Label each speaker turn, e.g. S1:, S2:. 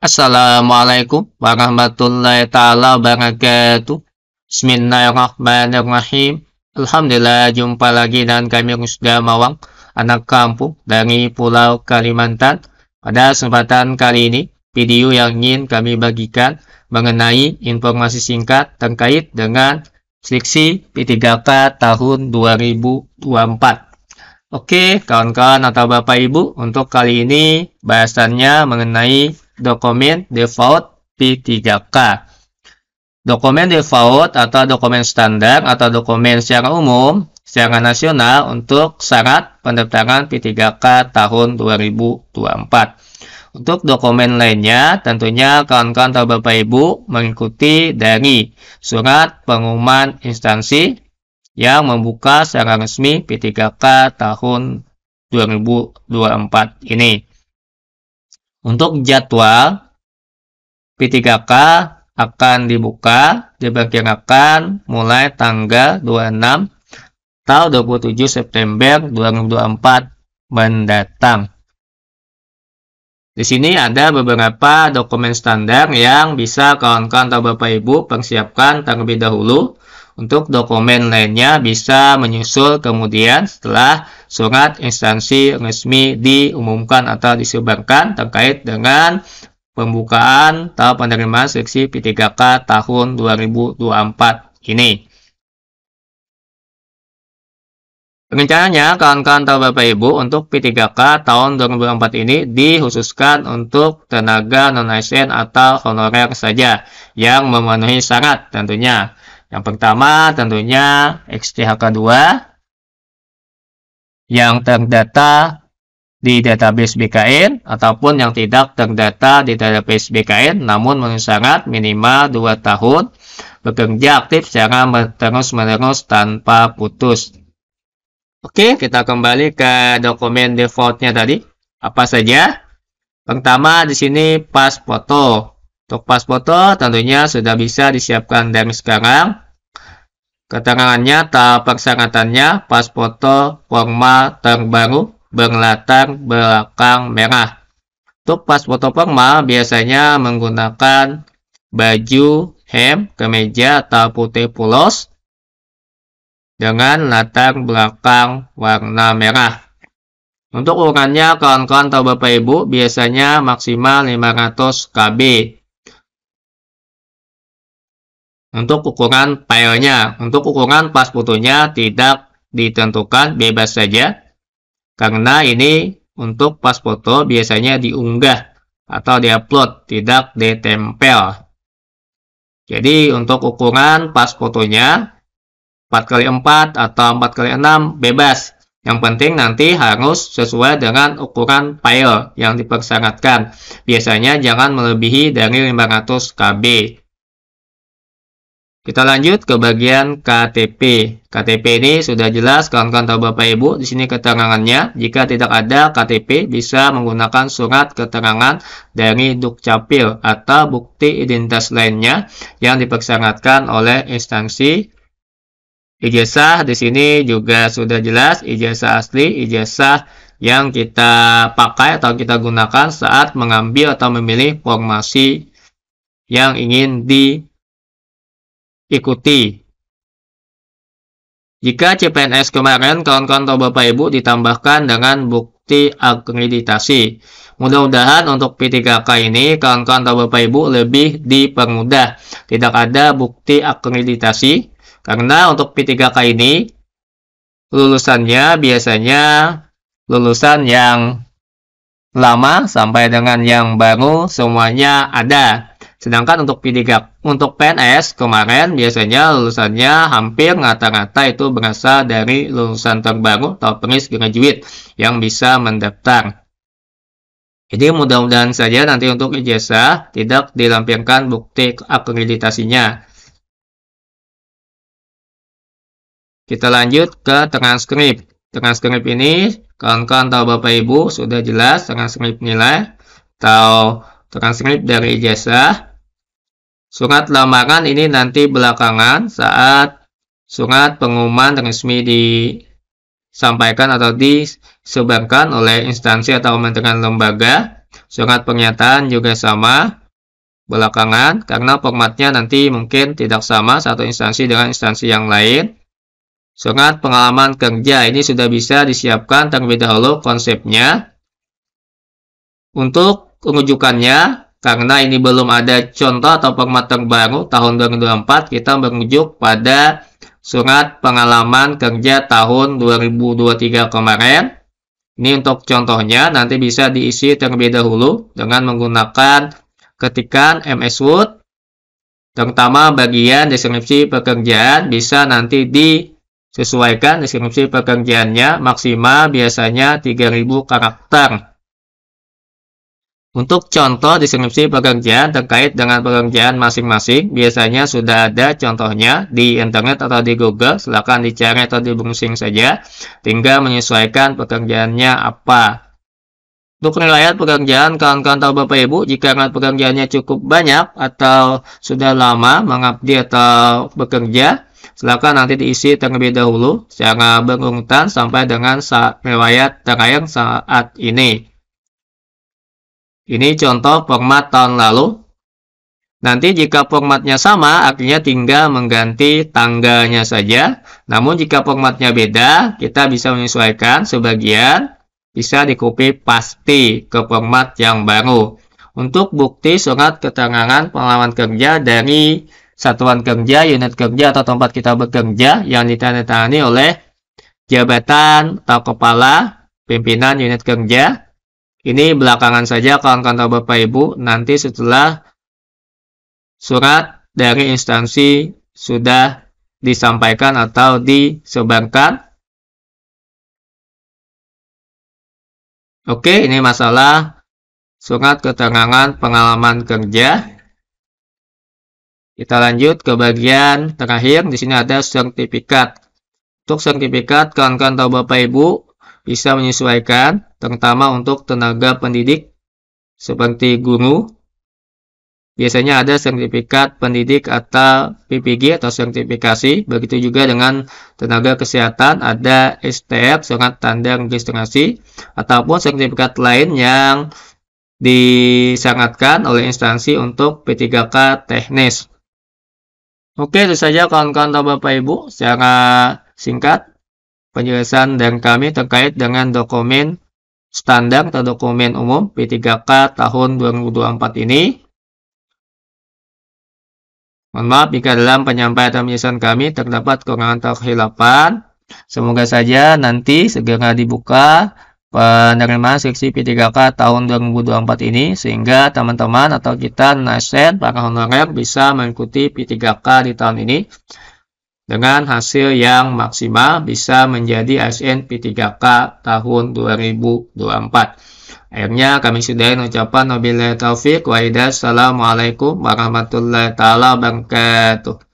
S1: Assalamualaikum warahmatullahi taala wabarakatuh. Bismillahirrahmanirrahim. Alhamdulillah jumpa lagi dan kami Rusda Mawang, anak kampung dari Pulau Kalimantan. Pada kesempatan kali ini, video yang ingin kami bagikan mengenai informasi singkat terkait dengan seleksi P3K tahun 2024. Oke, kawan-kawan atau Bapak Ibu, untuk kali ini bahasannya mengenai dokumen default P3K. Dokumen default atau dokumen standar atau dokumen secara umum secara nasional untuk syarat pendaftaran P3K tahun 2024. Untuk dokumen lainnya, tentunya kawan-kawan atau Bapak Ibu mengikuti dari surat pengumuman instansi yang membuka secara resmi P3K tahun 2024 ini. Untuk jadwal, P3K akan dibuka, diperkirakan mulai tanggal 26 atau 27 September 2024 mendatang. Di sini ada beberapa dokumen standar yang bisa kawan-kawan atau Bapak Ibu persiapkan terlebih dahulu untuk dokumen lainnya bisa menyusul kemudian setelah surat instansi resmi diumumkan atau disebarkan terkait dengan pembukaan tahap penerimaan seksi P3K tahun 2024 ini. Rencananya, kawan-kawan atau Bapak Ibu untuk P3K tahun 2024 ini dikhususkan untuk tenaga non-ASN atau honorer saja yang memenuhi syarat tentunya. Yang pertama tentunya XTHK2 yang terdata di database BKN ataupun yang tidak terdata di database BKN namun memenuhi syarat minimal 2 tahun bekerja aktif secara terus-menerus tanpa putus. Oke, kita kembali ke dokumen defaultnya tadi. Apa saja? Pertama di sini pas foto. Untuk pas foto tentunya sudah bisa disiapkan dari sekarang. Keterangannya atau persyaratannya foto formal terbaru berlatar belakang merah. Untuk pas foto formal biasanya menggunakan baju, hem, kemeja, atau putih polos dengan latar belakang warna merah. Untuk ukurannya, kawan-kawan atau Bapak Ibu biasanya maksimal 500 KB. Untuk ukuran filenya, untuk ukuran pas fotonya tidak ditentukan bebas saja karena ini untuk pas foto biasanya diunggah atau diupload tidak ditempel. Jadi untuk ukuran pas fotonya 4x4 atau 4x6 bebas. Yang penting nanti harus sesuai dengan ukuran file yang dipersyaratkan. Biasanya jangan melebihi dari 500 KB. Kita lanjut ke bagian KTP. KTP ini sudah jelas kawan-kawan tahu Bapak Ibu di sini keterangannya. Jika tidak ada KTP bisa menggunakan surat keterangan dari Dukcapil atau bukti identitas lainnya yang dipersyaratkan oleh instansi ijazah. Di sini juga sudah jelas ijazah asli, ijazah yang kita pakai atau kita gunakan saat mengambil atau memilih formasi yang ingin di ikuti. Jika CPNS kemarin, kawan-kawan atau Bapak Ibu ditambahkan dengan bukti akreditasi. Mudah-mudahan untuk P3K ini, kawan-kawan atau Bapak Ibu lebih dipermudah. Tidak ada bukti akreditasi, karena untuk P3K ini, lulusannya biasanya lulusan yang lama sampai dengan yang baru semuanya ada. Sedangkan untuk P3, untuk PNS kemarin biasanya lulusannya hampir rata-rata itu berasal dari lulusan terbaru atau peris graduate yang bisa mendaftar. Jadi mudah-mudahan saja nanti untuk ijazah tidak dilampirkan bukti akreditasinya. Kita lanjut ke transkrip. Transkrip ini kawan-kawan atau Bapak Ibu sudah jelas transkrip nilai atau transkrip dari ijazah Surat lamaran ini nanti belakangan saat surat pengumuman resmi disampaikan atau disebarkan oleh instansi atau kementerian lembaga. Surat pernyataan juga sama belakangan karena formatnya nanti mungkin tidak sama satu instansi dengan instansi yang lain. Surat pengalaman kerja ini sudah bisa disiapkan terlebih dahulu konsepnya. Untuk rujukannya, karena ini belum ada contoh atau format terbaru tahun 2024 kita merujuk pada surat pengalaman kerja tahun 2023 kemarin ini untuk contohnya nanti bisa diisi terlebih dahulu dengan menggunakan ketikan MS Word terutama bagian deskripsi pekerjaan bisa nanti disesuaikan deskripsi pekerjaannya maksimal biasanya 3000 karakter untuk contoh deskripsi pekerjaan terkait dengan pekerjaan masing-masing, biasanya sudah ada contohnya di internet atau di Google, silakan dicari atau di browsing saja, tinggal menyesuaikan pekerjaannya apa. Untuk penilaian pekerjaan kawan-kawan tahu Bapak Ibu, jika nilai pekerjaannya cukup banyak atau sudah lama mengabdi atau bekerja, silakan nanti diisi terlebih dahulu secara berurutan sampai dengan saat riwayat terakhir saat ini. Ini contoh format tahun lalu. Nanti jika formatnya sama, akhirnya tinggal mengganti tanggalnya saja. Namun jika formatnya beda, kita bisa menyesuaikan sebagian bisa dikopi pasti ke format yang baru. Untuk bukti surat keterangan pengalaman kerja dari satuan kerja, unit kerja, atau tempat kita bekerja yang ditandatangani oleh jabatan atau kepala pimpinan unit kerja ini belakangan saja kawan tahu Bapak Ibu nanti setelah surat dari instansi sudah disampaikan atau disebarkan. Oke, ini masalah surat keterangan pengalaman kerja. Kita lanjut ke bagian terakhir. Di sini ada sertifikat. Untuk sertifikat, kawan-kawan tahu Bapak Ibu, bisa menyesuaikan, terutama untuk tenaga pendidik seperti guru. Biasanya ada sertifikat pendidik atau PPG atau sertifikasi, begitu juga dengan tenaga kesehatan ada STR surat tanda registrasi ataupun sertifikat lain yang disangatkan oleh instansi untuk P3K teknis. Oke, itu saja kawan-kawan Bapak Ibu secara singkat penjelasan dan kami terkait dengan dokumen standar atau dokumen umum P3K tahun 2024 ini. Mohon maaf jika dalam penyampaian dan penjelasan kami terdapat kekurangan atau kehilapan. Semoga saja nanti segera dibuka penerimaan seleksi P3K tahun 2024 ini sehingga teman-teman atau kita nasen para honorer bisa mengikuti P3K di tahun ini dengan hasil yang maksimal bisa menjadi ASN P3K tahun 2024. Akhirnya kami sudahi ucapan wabillahi taufik wa Assalamualaikum warahmatullahi taala wabarakatuh.